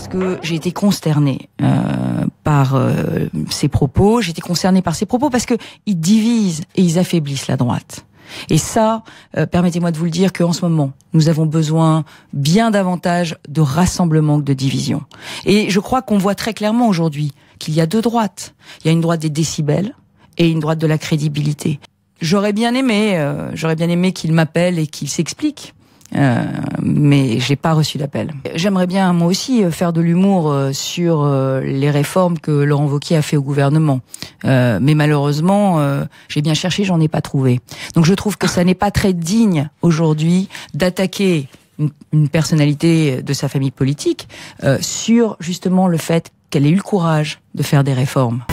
parce que j'ai été consternée euh, par euh, ses propos. J'ai été concernée par ses propos parce que ils divisent et ils affaiblissent la droite. Et ça, euh, permettez-moi de vous le dire qu'en ce moment, nous avons besoin bien davantage de rassemblement que de division. Et je crois qu'on voit très clairement aujourd'hui qu'il y a deux droites. Il y a une droite des décibels et une droite de la crédibilité. J'aurais bien aimé, j'aurais bien aimé qu'il m'appelle et qu'il s'explique mais euh, mais j'ai pas reçu d'appel. J'aimerais bien moi aussi euh, faire de l'humour euh, sur les réformes que Laurent Wauquiez a fait au gouvernement, mais malheureusement j'ai bien cherché, j'en ai pas trouvé. Donc je trouve que ça n'est pas très digne aujourd'hui d'attaquer une, personnalité de sa famille politique sur justement le fait qu'elle ait eu le courage de faire des réformes.